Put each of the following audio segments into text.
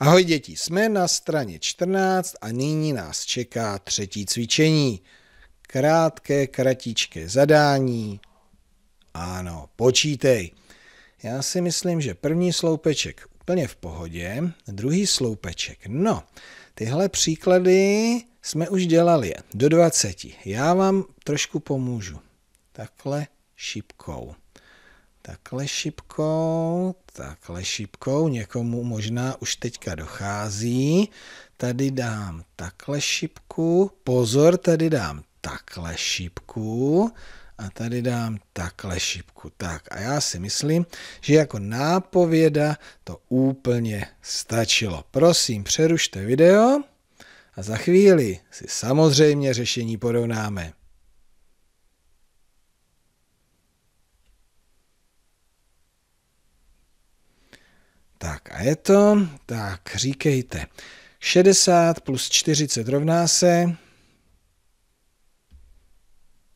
Ahoj děti, jsme na straně 14 a nyní nás čeká třetí cvičení. Krátké, kratičké zadání. Ano, počítej. Já si myslím, že první sloupeček úplně v pohodě, druhý sloupeček. No, tyhle příklady jsme už dělali do 20. Já vám trošku pomůžu. Takhle šipkou. Takhle šipkou, takhle šipkou, někomu možná už teďka dochází. Tady dám takhle šipku, pozor, tady dám takhle šipku a tady dám takhle šipku. Tak a já si myslím, že jako nápověda to úplně stačilo. Prosím, přerušte video a za chvíli si samozřejmě řešení porovnáme. Tak a je to, tak říkejte, 60 plus 40 rovná se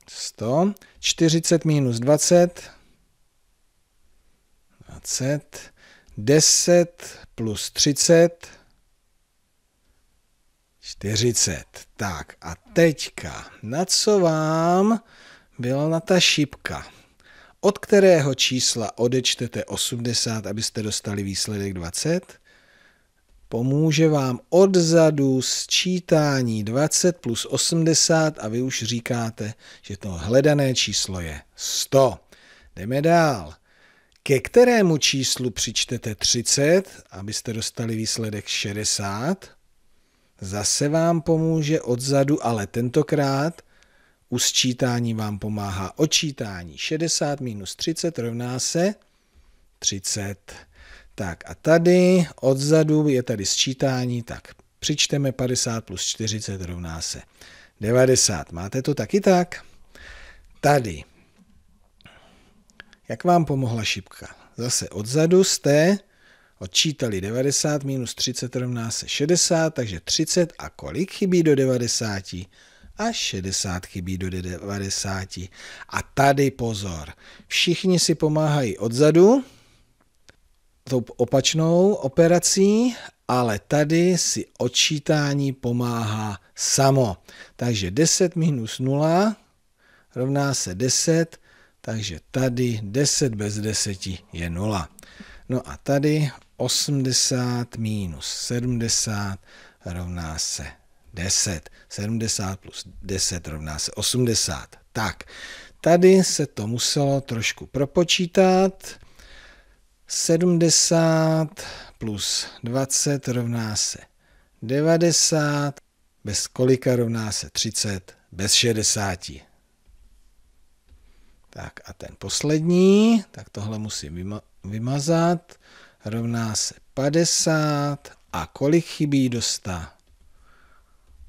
100, 40 minus 20, 20, 10 plus 30, 40. Tak a teďka, na co vám byla na ta šipka? od kterého čísla odečtete 80, abyste dostali výsledek 20. Pomůže vám odzadu sčítání 20 plus 80 a vy už říkáte, že to hledané číslo je 100. Jdeme dál. Ke kterému číslu přičtete 30, abyste dostali výsledek 60. Zase vám pomůže odzadu, ale tentokrát u sčítání vám pomáhá očítání. 60 minus 30 rovná se 30. Tak a tady odzadu je tady sčítání, tak přičteme 50 plus 40 rovná se 90. Máte to taky tak? Tady. Jak vám pomohla šipka? Zase odzadu jste odčítali 90 minus 30 rovná se 60, takže 30 a kolik chybí do 90? a 60 chybí do 90. A tady pozor, všichni si pomáhají odzadu, tou opačnou operací, ale tady si odčítání pomáhá samo. Takže 10 minus 0 rovná se 10, takže tady 10 bez 10 je 0. No a tady 80 minus 70 rovná se 10. 70 plus 10 rovná se 80. Tak, tady se to muselo trošku propočítat. 70 plus 20 rovná se 90, bez kolika rovná se 30, bez 60. Tak a ten poslední, tak tohle musím vyma vymazat, rovná se 50 a kolik chybí do 100?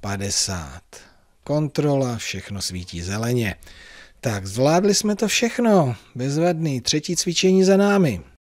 50. Kontrola, všechno svítí zeleně. Tak, zvládli jsme to všechno. Bezvadný, třetí cvičení za námi.